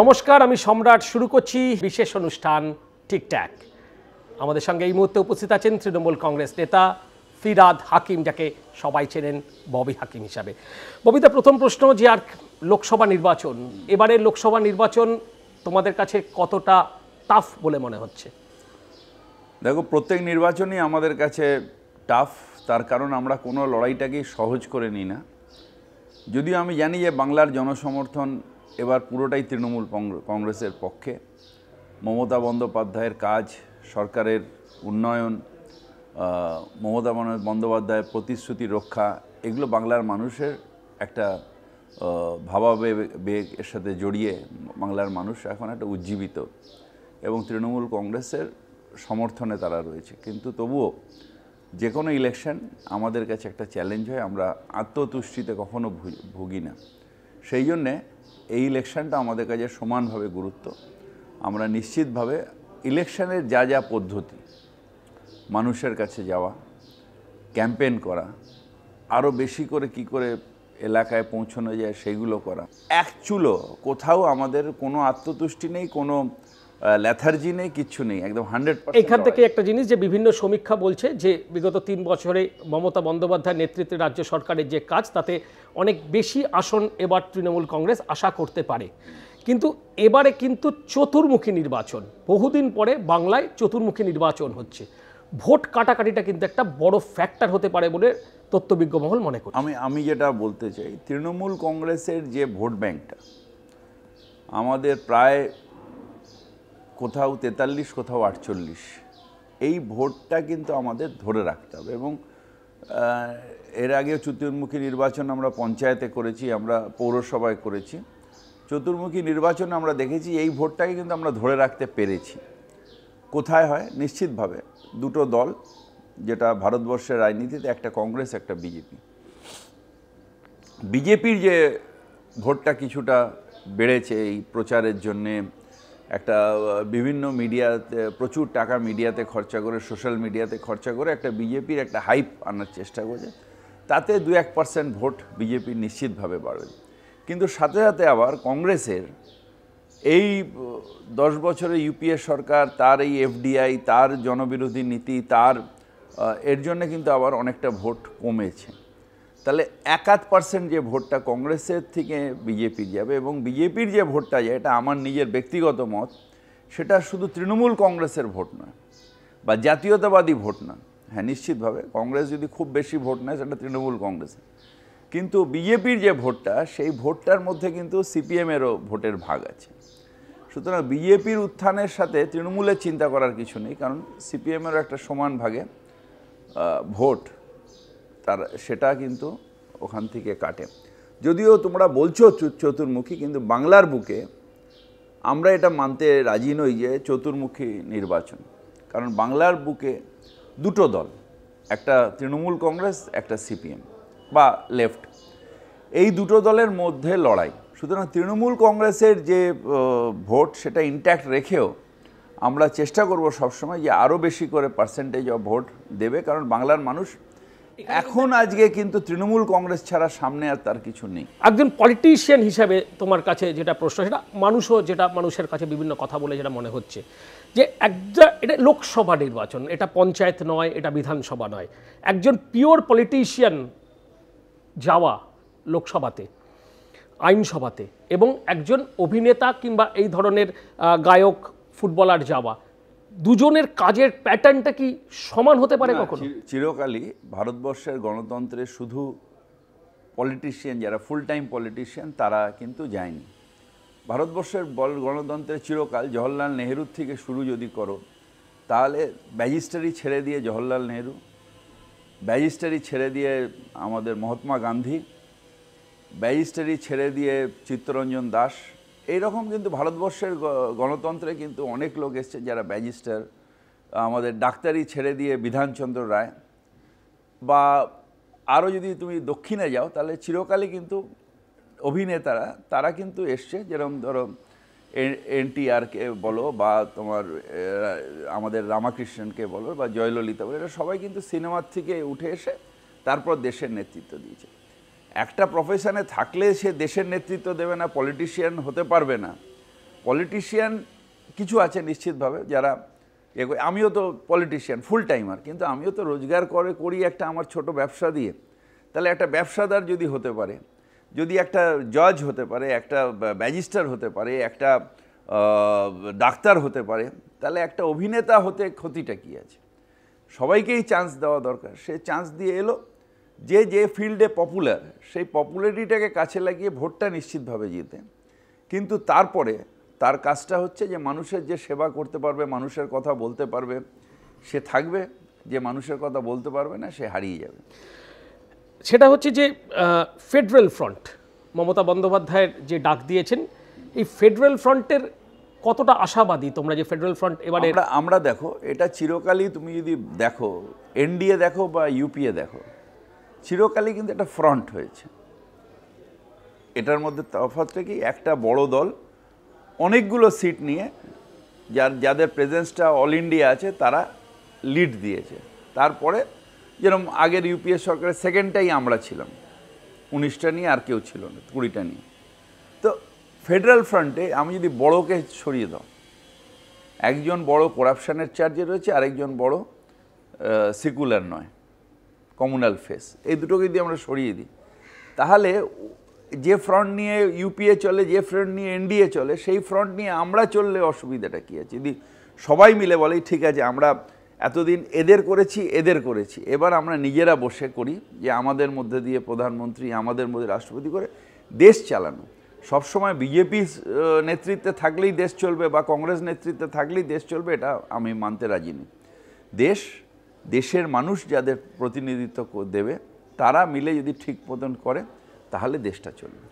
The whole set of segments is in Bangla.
নমস্কার আমি সম্রাট শুরু করছি বিশেষ অনুষ্ঠান ঠিকঠাক আমাদের সঙ্গে এই মুহূর্তে উপস্থিত আছেন তৃণমূল কংগ্রেস নেতা ফিরাদ হাকিম যাকে সবাই চেনেন ববি হাকিম হিসাবে ববিতা প্রথম প্রশ্ন যে আর লোকসভা নির্বাচন এবারে লোকসভা নির্বাচন তোমাদের কাছে কতটা টাফ বলে মনে হচ্ছে দেখো প্রত্যেক নির্বাচনই আমাদের কাছে টাফ তার কারণ আমরা কোনো লড়াইটাকেই সহজ করে নিই না যদিও আমি জানি যে বাংলার জনসমর্থন এবার পুরোটাই তৃণমূল কংগ্রেসের পক্ষে মমতা বন্দ্যোপাধ্যায়ের কাজ সরকারের উন্নয়ন মমতা বন্দ্যোপাধ্যায়ের প্রতিশ্রুতি রক্ষা এগুলো বাংলার মানুষের একটা ভাবাবেগ এর সাথে জড়িয়ে বাংলার মানুষ এখন একটা উজ্জীবিত এবং তৃণমূল কংগ্রেসের সমর্থনে তারা রয়েছে কিন্তু তবুও যে কোনো ইলেকশন আমাদের কাছে একটা চ্যালেঞ্জ হয় আমরা আত্মতুষ্টিতে কখনো ভুগি না সেই জন্যে এই ইলেকশনটা আমাদের কাছে সমানভাবে গুরুত্ব আমরা নিশ্চিতভাবে ইলেকশনের যা যা পদ্ধতি মানুষের কাছে যাওয়া ক্যাম্পেন করা আরও বেশি করে কি করে এলাকায় পৌঁছানো যায় সেগুলো করা এক চুলো কোথাও আমাদের কোনো আত্মতুষ্টি নেই কোনো ল্যাথার্জি নেই কিচ্ছু নেই একদম হান্ড্রেড এখান থেকে একটা জিনিস যে বিভিন্ন সমীক্ষা বলছে যে বিগত তিন বছরে মমতা বন্দ্যোপাধ্যায় নেতৃত্বে রাজ্য সরকারের যে কাজ তাতে অনেক বেশি আসন এবার তৃণমূল কংগ্রেস আশা করতে পারে কিন্তু এবারে কিন্তু চতুর্মুখী নির্বাচন বহুদিন পরে বাংলায় চতুর্মুখী নির্বাচন হচ্ছে ভোট কাটাকাটিটা কিন্তু একটা বড় ফ্যাক্টর হতে পারে বলে তত্ত্ববিজ্ঞ মহল মনে করি আমি আমি যেটা বলতে চাই তৃণমূল কংগ্রেসের যে ভোট ব্যাংকটা আমাদের প্রায় কোথাও তেতাল্লিশ কোথাও আটচল্লিশ এই ভোটটা কিন্তু আমাদের ধরে রাখতে হবে এবং এর আগে চতুর্মুখী নির্বাচন আমরা পঞ্চায়েতে করেছি আমরা পৌরসভায় করেছি চতুর্মুখী নির্বাচন আমরা দেখেছি এই ভোটটাকে কিন্তু আমরা ধরে রাখতে পেরেছি কোথায় হয় নিশ্চিতভাবে দুটো দল যেটা ভারতবর্ষের রাজনীতিতে একটা কংগ্রেস একটা বিজেপি বিজেপির যে ভোটটা কিছুটা বেড়েছে এই প্রচারের জন্যে একটা বিভিন্ন মিডিয়াতে প্রচুর টাকা মিডিয়াতে খরচা করে সোশ্যাল মিডিয়াতে খরচা করে একটা বিজেপির একটা হাইপ আনার চেষ্টা করছে তাতে দু এক পার্সেন্ট ভোট বিজেপি নিশ্চিতভাবে বাড়বে কিন্তু সাথে সাথে আবার কংগ্রেসের এই দশ বছরে ইউপিএ সরকার তার এই এফডিআই তার জনবিরোধী নীতি তার এর জন্য কিন্তু আবার অনেকটা ভোট কমেছে তাহলে একাধ পার্সেন্ট যে ভোটটা কংগ্রেসের থেকে বিজেপির যাবে এবং বিজেপির যে ভোটটা যায় এটা আমার নিজের ব্যক্তিগত মত সেটা শুধু তৃণমূল কংগ্রেসের ভোট নয় বা জাতীয়তাবাদী ভোট নয় হ্যাঁ নিশ্চিতভাবে কংগ্রেস যদি খুব বেশি ভোট নেয় সেটা তৃণমূল কংগ্রেসের কিন্তু বিজেপির যে ভোটটা সেই ভোটটার মধ্যে কিন্তু সিপিএমেরও ভোটের ভাগ আছে সুতরাং বিজেপির উত্থানের সাথে তৃণমূলের চিন্তা করার কিছু নেই কারণ সিপিএমেরও একটা সমান ভাগে ভোট তার সেটা কিন্তু ওখান থেকে কাটে যদিও তোমরা বলছো চতুর্মুখী কিন্তু বাংলার বুকে আমরা এটা মানতে রাজি নই যে চতুর্মুখী নির্বাচন কারণ বাংলার বুকে দুটো দল একটা তৃণমূল কংগ্রেস একটা সিপিএম বা লেফট এই দুটো দলের মধ্যে লড়াই সুতরাং তৃণমূল কংগ্রেসের যে ভোট সেটা ইন্ট্যাক্ট রেখেও আমরা চেষ্টা করব সবসময় যে আরও বেশি করে পার্সেন্টেজ অফ ভোট দেবে কারণ বাংলার মানুষ এখন আজকে কিন্তু তৃণমূল কংগ্রেস ছাড়া সামনে আর তার কিছু নেই একজন পলিটিশিয়ান হিসাবে তোমার কাছে যেটা প্রশ্ন সেটা মানুষও যেটা মানুষের কাছে বিভিন্ন কথা বলে যেটা মনে হচ্ছে যে একটা এটা লোকসভা নির্বাচন এটা পঞ্চায়েত নয় এটা বিধানসভা নয় একজন পিওর পলিটিশিয়ান যাওয়া লোকসভাতে আইনসভাতে এবং একজন অভিনেতা কিংবা এই ধরনের গায়ক ফুটবলার যাওয়া দুজনের কাজের প্যাটার্নটা কি সমান হতে পারে কখনো চিরকালই ভারতবর্ষের গণতন্ত্রে শুধু পলিটিশিয়ান যারা ফুল টাইম পলিটিশিয়ান তারা কিন্তু যায়নি ভারতবর্ষের বল গণতন্ত্রের চিরকাল জওহরলাল নেহরুর থেকে শুরু যদি করো তাহলে ব্যাজিস্টারি ছেড়ে দিয়ে জওহরলাল নেহরু ব্যাজিস্টারি ছেড়ে দিয়ে আমাদের মহাত্মা গান্ধী ব্যাজিস্টারি ছেড়ে দিয়ে চিত্তরঞ্জন দাস এরকম কিন্তু ভারতবর্ষের গণতন্ত্রে কিন্তু অনেক লোক এসছে যারা ব্যাজিস্টার আমাদের ডাক্তারি ছেড়ে দিয়ে বিধানচন্দ্র রায় বা আরও যদি তুমি দক্ষিণে যাও তাহলে চিরকালই কিন্তু অভিনেতারা তারা কিন্তু এসছে যেরকম ধরো এনটিআরকে বলো বা তোমার আমাদের রামাকৃষ্ণনকে বলো বা জয়ললিতা বলো এরা সবাই কিন্তু সিনেমার থেকে উঠে এসে তারপর দেশের নেতৃত্ব দিয়েছে একটা প্রফেশানে থাকলে সে দেশের নেতৃত্ব দেবে না পলিটিশিয়ান হতে পারবে না পলিটিশিয়ান কিছু আছে নিশ্চিতভাবে যারা আমিও তো পলিটিশিয়ান ফুল টাইমার কিন্তু আমিও তো রোজগার করে করি একটা আমার ছোট ব্যবসা দিয়ে তাহলে একটা ব্যবসাদার যদি হতে পারে যদি একটা জজ হতে পারে একটা ব্যাজিস্টার হতে পারে একটা ডাক্তার হতে পারে তাহলে একটা অভিনেতা হতে ক্ষতিটা কী আছে সবাইকেই চান্স দেওয়া দরকার সে চান্স দিয়ে এলো যে যে ফিল্ডে পপুলার সেই পপুলারিটাকে কাছে লাগিয়ে ভোটটা নিশ্চিতভাবে জিতেন কিন্তু তারপরে তার কাজটা হচ্ছে যে মানুষের যে সেবা করতে পারবে মানুষের কথা বলতে পারবে সে থাকবে যে মানুষের কথা বলতে পারবে না সে হারিয়ে যাবে সেটা হচ্ছে যে ফেডারেল ফ্রন্ট মমতা বন্দ্যোপাধ্যায়ের যে ডাক দিয়েছেন এই ফেডারেল ফ্রন্টের কতটা আশাবাদী তোমরা যে ফেডারেল ফ্রন্ট এবারে আমরা দেখো এটা চিরকালই তুমি যদি দেখো এনডিএ দেখো বা ইউপিএ দেখো চিরকালই কিন্তু একটা ফ্রন্ট হয়েছে এটার মধ্যে তফাতটা কি একটা বড় দল অনেকগুলো সিট নিয়ে যার যাদের প্রেজেন্সটা অল ইন্ডিয়া আছে তারা লিড দিয়েছে তারপরে যেরকম আগের ইউপিএ সরকারের সেকেন্ডটাই আমরা ছিলাম উনিশটা নিয়ে আর কেউ ছিল না কুড়িটা নিয়ে তো ফেডারেল ফ্রন্টে আমি যদি বড়োকে সরিয়ে দাও একজন বড় করাপশানের চার্জে রয়েছে আরেকজন বড় সিকুলার নয় কমিউনাল ফেস এই দুটোকে যদি আমরা সরিয়ে দিই তাহলে যে ফ্রন্ট নিয়ে ইউপিএ চলে যে ফ্রন্ট নিয়ে এনডিএ চলে সেই ফ্রন্ট নিয়ে আমরা চললে অসুবিধাটা কী আছে যদি সবাই মিলে বলে ঠিক আছে আমরা এতদিন এদের করেছি এদের করেছি এবার আমরা নিজেরা বসে করি যে আমাদের মধ্যে দিয়ে প্রধানমন্ত্রী আমাদের মধ্যে রাষ্ট্রপতি করে দেশ চালানো সবসময় বিজেপি নেতৃত্বে থাকলেই দেশ চলবে বা কংগ্রেস নেতৃত্বে থাকলেই দেশ চলবে এটা আমি মানতে রাজি নই দেশ দেশের মানুষ যাদের প্রতিনিধিত্ব দেবে তারা মিলে যদি ঠিক মতন করে তাহলে দেশটা চলবে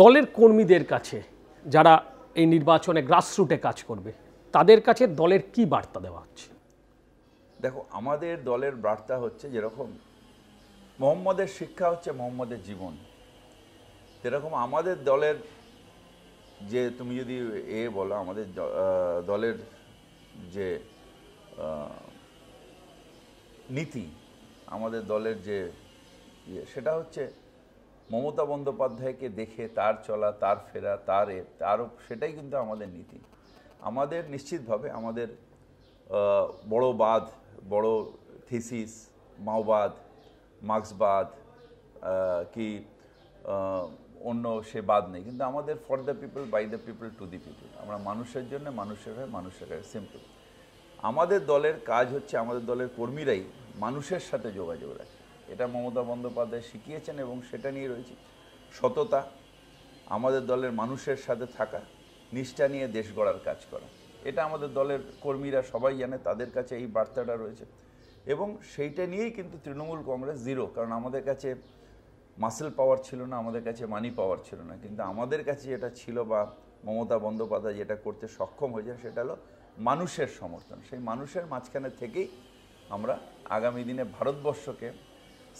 দলের কর্মীদের কাছে যারা এই নির্বাচনে গ্রাসরুটে কাজ করবে তাদের কাছে দলের কি বার্তা দেওয়া হচ্ছে দেখো আমাদের দলের বার্তা হচ্ছে যেরকম মোহাম্মদের শিক্ষা হচ্ছে মোহাম্মদের জীবন যেরকম আমাদের দলের যে তুমি যদি এ বলো আমাদের দলের যে নীতি আমাদের দলের যে ইয়ে সেটা হচ্ছে মমতা বন্দ্যোপাধ্যায়কে দেখে তার চলা তার ফেরা তার এ তারও সেটাই কিন্তু আমাদের নীতি আমাদের নিশ্চিতভাবে আমাদের বড় বাদ বড় থিসিস মাওবাদ মার্ক্সবাদ কি অন্য সে বাদ নেই কিন্তু আমাদের for the people by the people to the people আমরা মানুষের জন্য মানুষের হয়ে মানুষের হয়ে সিম্পল আমাদের দলের কাজ হচ্ছে আমাদের দলের কর্মীরাই মানুষের সাথে যোগাযোগ রাখে এটা মমতা বন্দ্যোপাধ্যায় শিখিয়েছেন এবং সেটা নিয়ে রয়েছে সততা আমাদের দলের মানুষের সাথে থাকা নিষ্ঠা নিয়ে দেশ গড়ার কাজ করা এটা আমাদের দলের কর্মীরা সবাই জানে তাদের কাছে এই বার্তাটা রয়েছে এবং সেইটা নিয়েই কিন্তু তৃণমূল কংগ্রেস জিরো কারণ আমাদের কাছে মাসেল পাওয়ার ছিল না আমাদের কাছে মানি পাওয়ার ছিল না কিন্তু আমাদের কাছে যেটা ছিল বা মমতা বন্দ্যোপাধ্যায় যেটা করতে সক্ষম হয়েছেন সেটা হলো মানুষের সমর্থন সেই মানুষের মাঝখানে থেকেই আমরা আগামী দিনে ভারতবর্ষকে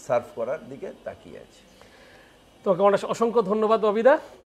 সার্ভ করার দিকে তাকিয়ে আছি তোকে অনেক অসংখ্য ধন্যবাদ অবিদা